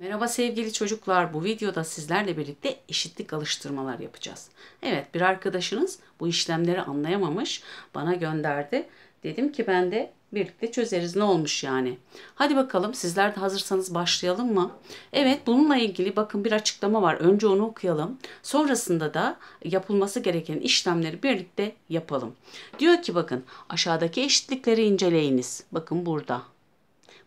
Merhaba sevgili çocuklar. Bu videoda sizlerle birlikte eşitlik alıştırmalar yapacağız. Evet bir arkadaşınız bu işlemleri anlayamamış. Bana gönderdi. Dedim ki ben de birlikte çözeriz ne olmuş yani. Hadi bakalım sizler de hazırsanız başlayalım mı? Evet bununla ilgili bakın bir açıklama var. Önce onu okuyalım. Sonrasında da yapılması gereken işlemleri birlikte yapalım. Diyor ki bakın aşağıdaki eşitlikleri inceleyiniz. Bakın burada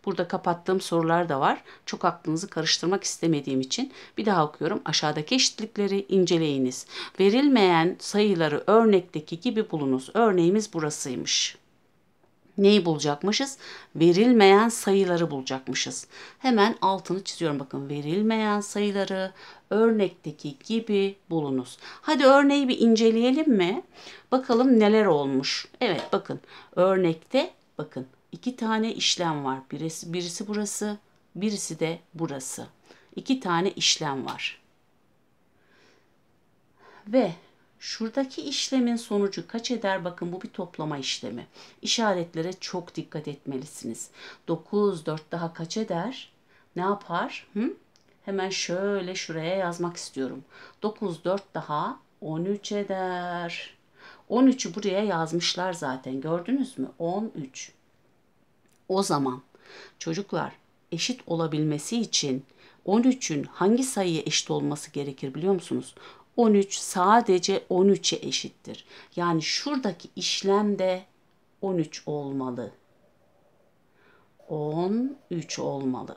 Burada kapattığım sorular da var. Çok aklınızı karıştırmak istemediğim için bir daha okuyorum. Aşağıdaki eşitlikleri inceleyiniz. Verilmeyen sayıları örnekteki gibi bulunuz. Örneğimiz burasıymış. Neyi bulacakmışız? Verilmeyen sayıları bulacakmışız. Hemen altını çiziyorum bakın. Verilmeyen sayıları örnekteki gibi bulunuz. Hadi örneği bir inceleyelim mi? Bakalım neler olmuş. Evet bakın örnekte bakın iki tane işlem var. Birisi, birisi burası, birisi de burası. İki tane işlem var. Ve şuradaki işlemin sonucu kaç eder? Bakın bu bir toplama işlemi. İşaretlere çok dikkat etmelisiniz. 9, 4 daha kaç eder? Ne yapar? Hı? Hemen şöyle şuraya yazmak istiyorum. 9, 4 daha 13 eder. 13'ü buraya yazmışlar zaten gördünüz mü? 13. O zaman çocuklar eşit olabilmesi için 13'ün hangi sayıya eşit olması gerekir biliyor musunuz? 13 sadece 13'e eşittir. Yani şuradaki işlem de 13 olmalı. 13 olmalı.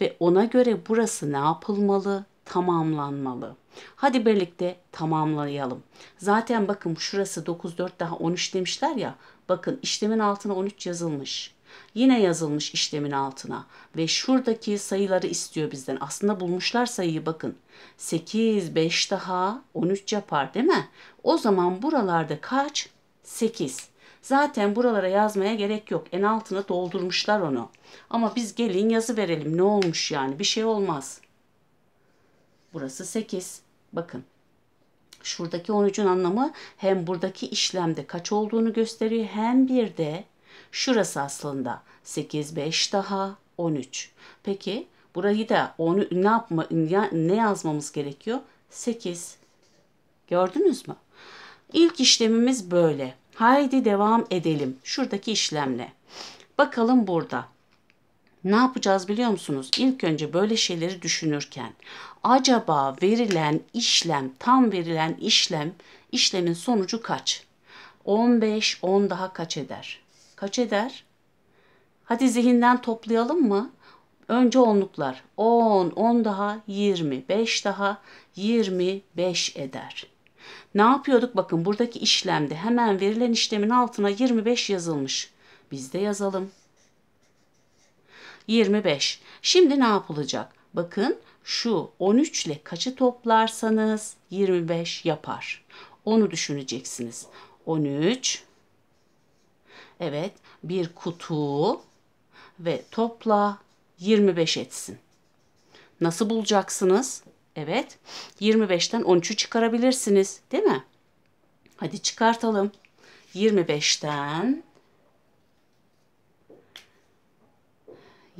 Ve ona göre burası ne yapılmalı? Tamamlanmalı. Hadi birlikte tamamlayalım. Zaten bakın şurası 9, 4 daha 13 demişler ya. Bakın işlemin altına 13 yazılmış. Yine yazılmış işlemin altına ve şuradaki sayıları istiyor bizden. Aslında bulmuşlar sayıyı bakın. 8, 5 daha 13 yapar değil mi? O zaman buralarda kaç? 8. Zaten buralara yazmaya gerek yok. En altına doldurmuşlar onu. Ama biz gelin yazı verelim. Ne olmuş yani? Bir şey olmaz. Burası 8. Bakın. Şuradaki 13'ün anlamı hem buradaki işlemde kaç olduğunu gösteriyor hem bir de Şurası aslında 8 5 daha 13. Peki burayı da onu ne yapma ne yazmamız gerekiyor? 8. Gördünüz mü? İlk işlemimiz böyle. Haydi devam edelim şuradaki işlemle. Bakalım burada. Ne yapacağız biliyor musunuz? İlk önce böyle şeyleri düşünürken acaba verilen işlem, tam verilen işlem, işlemin sonucu kaç? 15, 10 daha kaç eder? Kaç eder? Hadi zihinden toplayalım mı? Önce onluklar. 10, 10 daha 20, 5 daha 25 eder. Ne yapıyorduk? Bakın buradaki işlemde hemen verilen işlemin altına 25 yazılmış. Biz de yazalım. 25. Şimdi ne yapılacak? Bakın şu 13 ile kaçı toplarsanız 25 yapar. Onu düşüneceksiniz. 13 Evet bir kutu ve topla 25 etsin. Nasıl bulacaksınız? Evet 25'ten 13'ü çıkarabilirsiniz değil mi? Hadi çıkartalım. 25'ten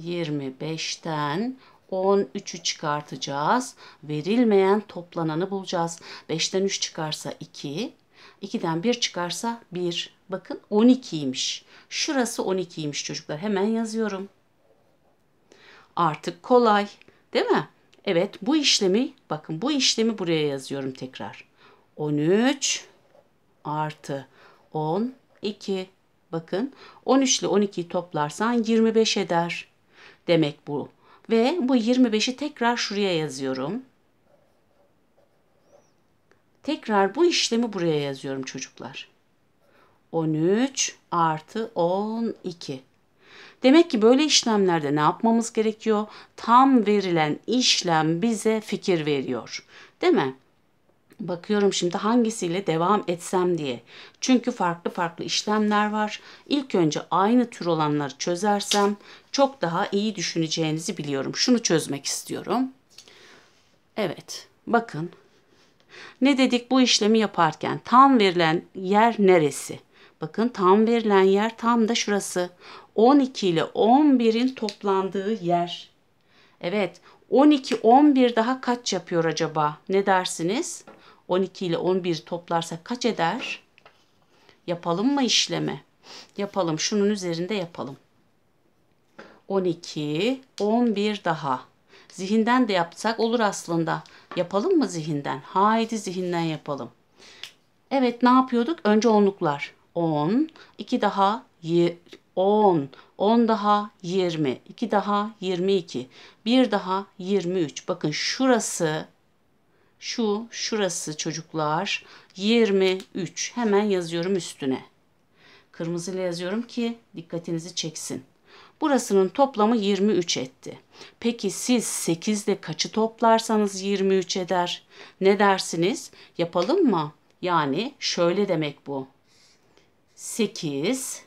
25'ten 13'ü çıkartacağız. Verilmeyen toplananı bulacağız. 5'ten 3 çıkarsa 2, 2'den 1 çıkarsa 1. Bakın 12'ymiş. Şurası 12'ymiş çocuklar. Hemen yazıyorum. Artık kolay. Değil mi? Evet bu işlemi bakın bu işlemi buraya yazıyorum tekrar. 13 artı 12. Bakın 13 ile 12'yi toplarsan 25 eder. Demek bu. Ve bu 25'i tekrar şuraya yazıyorum. Tekrar bu işlemi buraya yazıyorum çocuklar. 13 artı 12. Demek ki böyle işlemlerde ne yapmamız gerekiyor? Tam verilen işlem bize fikir veriyor. Değil mi? Bakıyorum şimdi hangisiyle devam etsem diye. Çünkü farklı farklı işlemler var. İlk önce aynı tür olanları çözersem çok daha iyi düşüneceğinizi biliyorum. Şunu çözmek istiyorum. Evet. Bakın. Ne dedik bu işlemi yaparken tam verilen yer neresi? Bakın tam verilen yer tam da şurası. 12 ile 11'in toplandığı yer. Evet 12 11 daha kaç yapıyor acaba? Ne dersiniz? 12 ile 11 toplarsa kaç eder? Yapalım mı işlemi? Yapalım. Şunun üzerinde yapalım. 12, 11 daha. Zihinden de yapsak olur aslında. Yapalım mı zihinden? Haydi zihinden yapalım. Evet ne yapıyorduk? Önce onluklar. 10, 2 daha 10, 10 daha 20, 2 daha 22, 1 daha 23. Bakın şurası, şu, şurası çocuklar 23. Hemen yazıyorum üstüne. Kırmızıyla yazıyorum ki dikkatinizi çeksin. Burasının toplamı 23 etti. Peki siz 8 ile kaçı toplarsanız 23 eder? Ne dersiniz? Yapalım mı? Yani şöyle demek bu. 8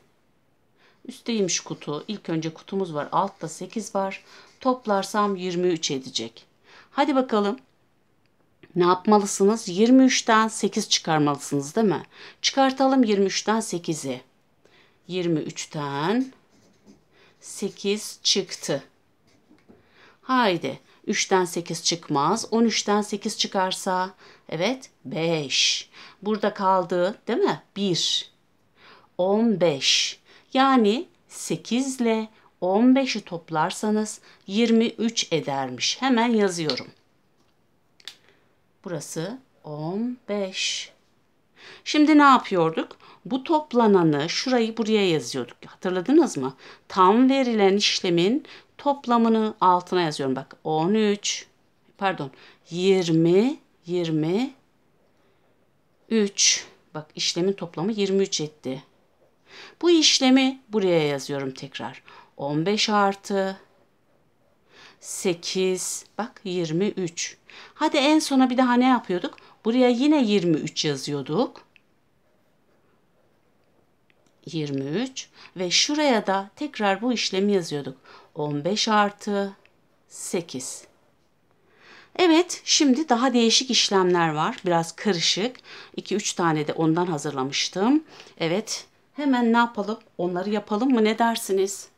üstteymiş kutu ilk önce kutumuz var altta 8 var toplarsam 23 edecek hadi bakalım ne yapmalısınız 23'ten 8 çıkarmalısınız değil mi çıkartalım 23'ten 8'i 23'ten 8 çıktı haydi 3'ten 8 çıkmaz. 13'ten 8 çıkarsa evet 5. Burada kaldı değil mi? 1. 15. Yani 8 ile 15'i toplarsanız 23 edermiş. Hemen yazıyorum. Burası 15. Şimdi ne yapıyorduk? Bu toplananı şurayı buraya yazıyorduk. Hatırladınız mı? Tam verilen işlemin toplamını altına yazıyorum. Bak 13 pardon 20 20 3 bak işlemin toplamı 23 etti. Bu işlemi buraya yazıyorum tekrar. 15 artı 8 bak 23. Hadi en sona bir daha ne yapıyorduk? Buraya yine 23 yazıyorduk. 23 ve şuraya da tekrar bu işlemi yazıyorduk. 15 artı 8. Evet şimdi daha değişik işlemler var. Biraz karışık. 2-3 tane de ondan hazırlamıştım. Evet Hemen ne yapalım? Onları yapalım mı ne dersiniz?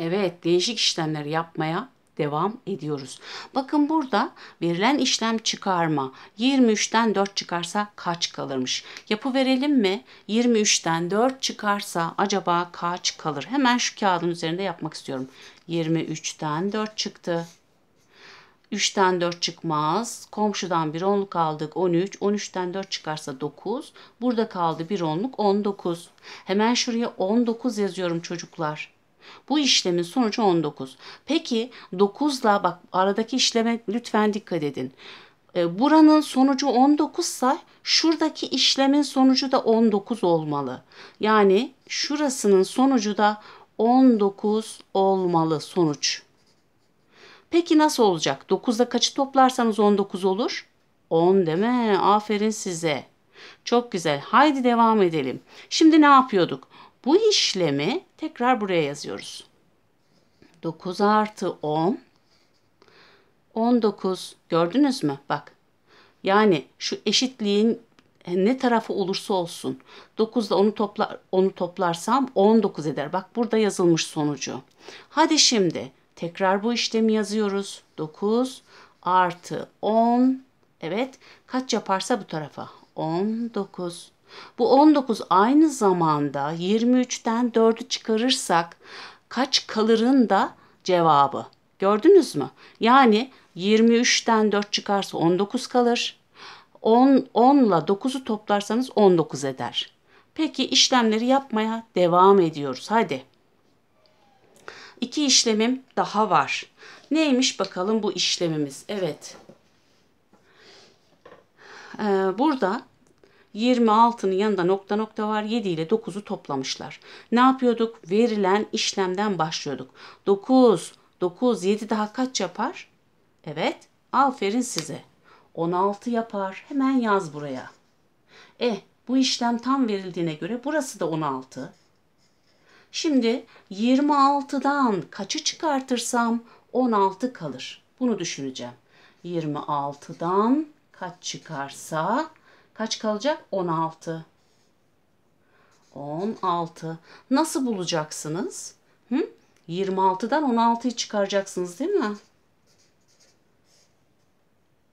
Evet, değişik işlemleri yapmaya devam ediyoruz. Bakın burada verilen işlem çıkarma. 23'ten 4 çıkarsa kaç kalırmış? Yapı verelim mi? 23'ten 4 çıkarsa acaba kaç kalır? Hemen şu kağıdın üzerinde yapmak istiyorum. 23'ten 4 çıktı. 3'ten 4 çıkmaz. Komşudan bir onluk aldık 13. 13'ten 4 çıkarsa 9. Burada kaldı bir onluk 19. Hemen şuraya 19 yazıyorum çocuklar. Bu işlemin sonucu 19. Peki 9'la bak aradaki işleme lütfen dikkat edin. Ee, buranın sonucu 19 sa şuradaki işlemin sonucu da 19 olmalı. Yani şurasının sonucu da 19 olmalı sonuç. Peki nasıl olacak? 9'da kaçı toplarsanız 19 olur? 10 deme. Aferin size. Çok güzel. Haydi devam edelim. Şimdi ne yapıyorduk? Bu işlemi tekrar buraya yazıyoruz. 9 artı 10 19 gördünüz mü? Bak yani şu eşitliğin ne tarafı olursa olsun 9 ile onu, topla, onu toplarsam 19 eder. Bak burada yazılmış sonucu. Hadi şimdi Tekrar bu işlemi yazıyoruz. 9 artı 10. Evet kaç yaparsa bu tarafa. 19. Bu 19 aynı zamanda 23'ten 4'ü çıkarırsak kaç kalırın da cevabı. Gördünüz mü? Yani 23'ten 4 çıkarsa 19 kalır. 10, 10 ile 9'u toplarsanız 19 eder. Peki işlemleri yapmaya devam ediyoruz. Hadi iki işlemim daha var. Neymiş bakalım bu işlemimiz? Evet. Ee, burada 26'nın yanında nokta nokta var. 7 ile 9'u toplamışlar. Ne yapıyorduk? Verilen işlemden başlıyorduk. 9, 9, 7 daha kaç yapar? Evet. Aferin size. 16 yapar. Hemen yaz buraya. E bu işlem tam verildiğine göre burası da 16. Şimdi 26'dan kaçı çıkartırsam 16 kalır. Bunu düşüneceğim. 26'dan kaç çıkarsa kaç kalacak? 16. 16. Nasıl bulacaksınız? Hı? 26'dan 16'yı çıkaracaksınız değil mi?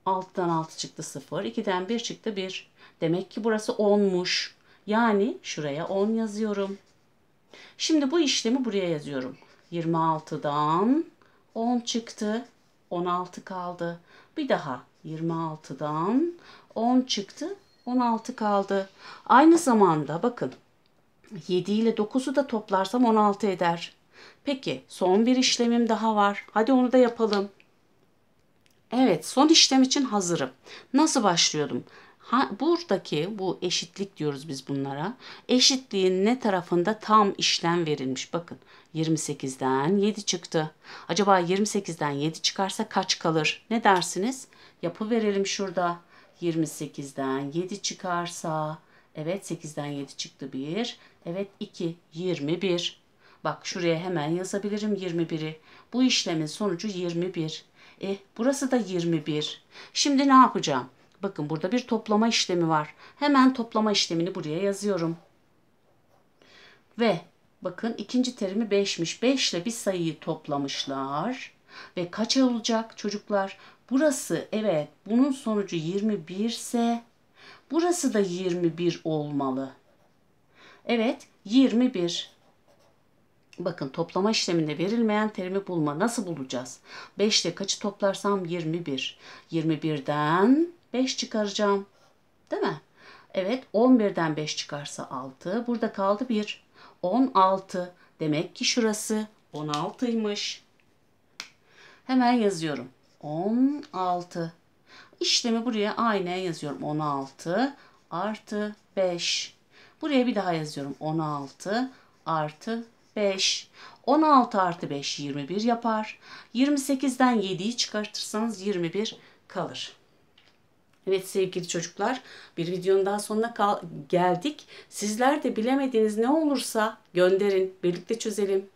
6'dan 6 çıktı 0, 2'den 1 çıktı 1. Demek ki burası 10'muş. Yani şuraya 10 yazıyorum. Şimdi bu işlemi buraya yazıyorum. 26'dan 10 çıktı. 16 kaldı. Bir daha 26'dan 10 çıktı. 16 kaldı. Aynı zamanda bakın 7 ile 9'u da toplarsam 16 eder. Peki son bir işlemim daha var. Hadi onu da yapalım. Evet son işlem için hazırım. Nasıl başlıyordum? ha, buradaki bu eşitlik diyoruz biz bunlara. Eşitliğin ne tarafında tam işlem verilmiş? Bakın 28'den 7 çıktı. Acaba 28'den 7 çıkarsa kaç kalır? Ne dersiniz? Yapı verelim şurada. 28'den 7 çıkarsa evet 8'den 7 çıktı 1. Evet 2 21. Bak şuraya hemen yazabilirim 21'i. Bu işlemin sonucu 21. E eh, burası da 21. Şimdi ne yapacağım? Bakın burada bir toplama işlemi var. Hemen toplama işlemini buraya yazıyorum. Ve bakın ikinci terimi 5'miş. 5 ile bir sayıyı toplamışlar. Ve kaç olacak çocuklar? Burası evet bunun sonucu 21 ise burası da 21 olmalı. Evet 21. Bakın toplama işleminde verilmeyen terimi bulma. Nasıl bulacağız? 5 ile kaçı toplarsam 21. 21'den 5 çıkaracağım. Değil mi? Evet 11'den 5 çıkarsa 6. Burada kaldı 1. 16. Demek ki şurası 16'ymış. Hemen yazıyorum. 16. İşlemi buraya aynen yazıyorum. 16 artı 5. Buraya bir daha yazıyorum. 16 artı 5. 16 artı 5 21 yapar. 28'den 7'yi çıkartırsanız 21 kalır. Evet sevgili çocuklar bir videonun daha sonuna geldik. Sizler de bilemediğiniz ne olursa gönderin birlikte çözelim.